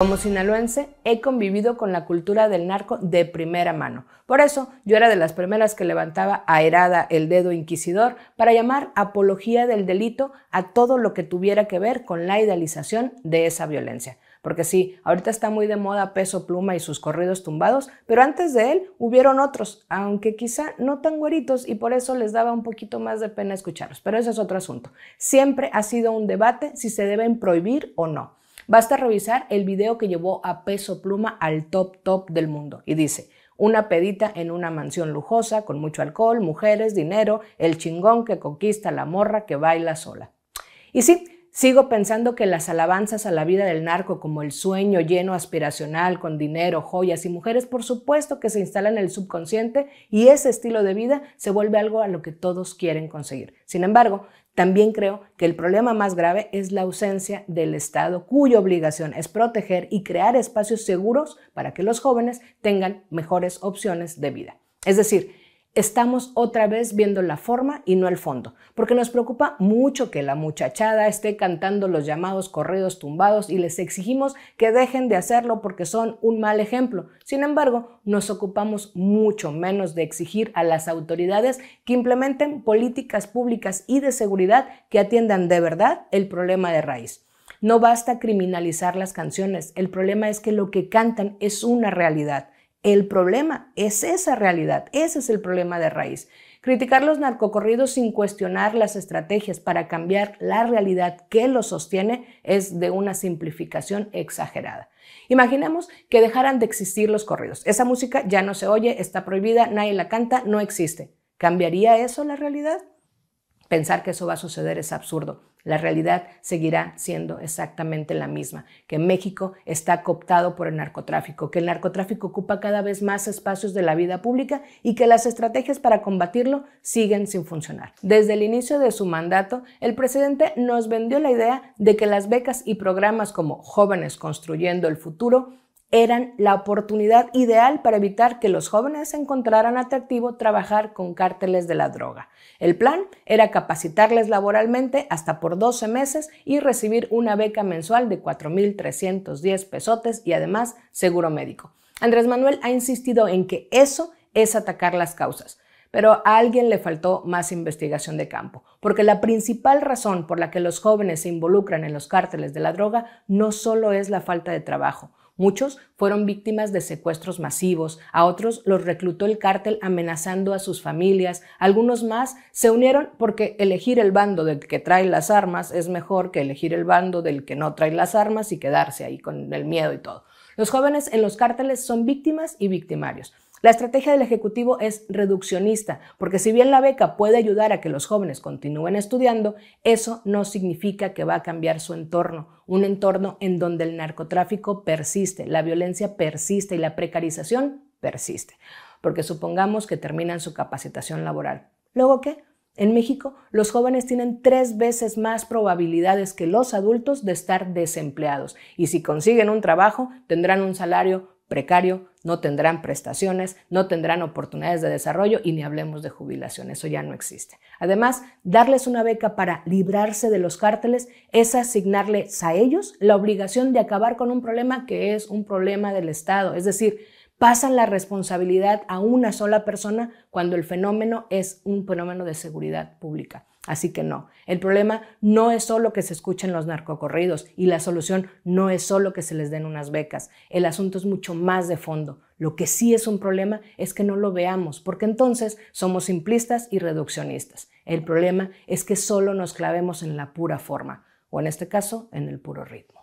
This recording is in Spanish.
Como sinaloense, he convivido con la cultura del narco de primera mano. Por eso, yo era de las primeras que levantaba airada el dedo inquisidor para llamar apología del delito a todo lo que tuviera que ver con la idealización de esa violencia. Porque sí, ahorita está muy de moda Peso Pluma y sus corridos tumbados, pero antes de él hubieron otros, aunque quizá no tan guaritos y por eso les daba un poquito más de pena escucharlos. Pero ese es otro asunto. Siempre ha sido un debate si se deben prohibir o no. Basta revisar el video que llevó a Peso Pluma al top top del mundo y dice, una pedita en una mansión lujosa, con mucho alcohol, mujeres, dinero, el chingón que conquista la morra que baila sola. Y sí, Sigo pensando que las alabanzas a la vida del narco, como el sueño lleno aspiracional con dinero, joyas y mujeres, por supuesto que se instalan en el subconsciente y ese estilo de vida se vuelve algo a lo que todos quieren conseguir. Sin embargo, también creo que el problema más grave es la ausencia del Estado, cuya obligación es proteger y crear espacios seguros para que los jóvenes tengan mejores opciones de vida. Es decir, estamos otra vez viendo la forma y no el fondo, porque nos preocupa mucho que la muchachada esté cantando los llamados corridos tumbados y les exigimos que dejen de hacerlo porque son un mal ejemplo. Sin embargo, nos ocupamos mucho menos de exigir a las autoridades que implementen políticas públicas y de seguridad que atiendan de verdad el problema de raíz. No basta criminalizar las canciones, el problema es que lo que cantan es una realidad. El problema es esa realidad, ese es el problema de raíz. Criticar los narcocorridos sin cuestionar las estrategias para cambiar la realidad que los sostiene es de una simplificación exagerada. Imaginemos que dejaran de existir los corridos. Esa música ya no se oye, está prohibida, nadie la canta, no existe. ¿Cambiaría eso la realidad? Pensar que eso va a suceder es absurdo la realidad seguirá siendo exactamente la misma, que México está cooptado por el narcotráfico, que el narcotráfico ocupa cada vez más espacios de la vida pública y que las estrategias para combatirlo siguen sin funcionar. Desde el inicio de su mandato, el presidente nos vendió la idea de que las becas y programas como Jóvenes Construyendo el Futuro eran la oportunidad ideal para evitar que los jóvenes encontraran atractivo trabajar con cárteles de la droga. El plan era capacitarles laboralmente hasta por 12 meses y recibir una beca mensual de 4.310 pesotes y además seguro médico. Andrés Manuel ha insistido en que eso es atacar las causas pero a alguien le faltó más investigación de campo, porque la principal razón por la que los jóvenes se involucran en los cárteles de la droga no solo es la falta de trabajo, Muchos fueron víctimas de secuestros masivos, a otros los reclutó el cártel amenazando a sus familias, algunos más se unieron porque elegir el bando del que trae las armas es mejor que elegir el bando del que no trae las armas y quedarse ahí con el miedo y todo. Los jóvenes en los cárteles son víctimas y victimarios. La estrategia del Ejecutivo es reduccionista, porque si bien la beca puede ayudar a que los jóvenes continúen estudiando, eso no significa que va a cambiar su entorno, un entorno en donde el narcotráfico persiste, la violencia persiste y la precarización persiste, porque supongamos que terminan su capacitación laboral. ¿Luego qué? En México, los jóvenes tienen tres veces más probabilidades que los adultos de estar desempleados y si consiguen un trabajo, tendrán un salario precario, no tendrán prestaciones, no tendrán oportunidades de desarrollo y ni hablemos de jubilación, eso ya no existe. Además, darles una beca para librarse de los cárteles es asignarles a ellos la obligación de acabar con un problema que es un problema del Estado, es decir, pasan la responsabilidad a una sola persona cuando el fenómeno es un fenómeno de seguridad pública. Así que no, el problema no es solo que se escuchen los narcocorridos y la solución no es solo que se les den unas becas. El asunto es mucho más de fondo. Lo que sí es un problema es que no lo veamos, porque entonces somos simplistas y reduccionistas. El problema es que solo nos clavemos en la pura forma, o en este caso, en el puro ritmo.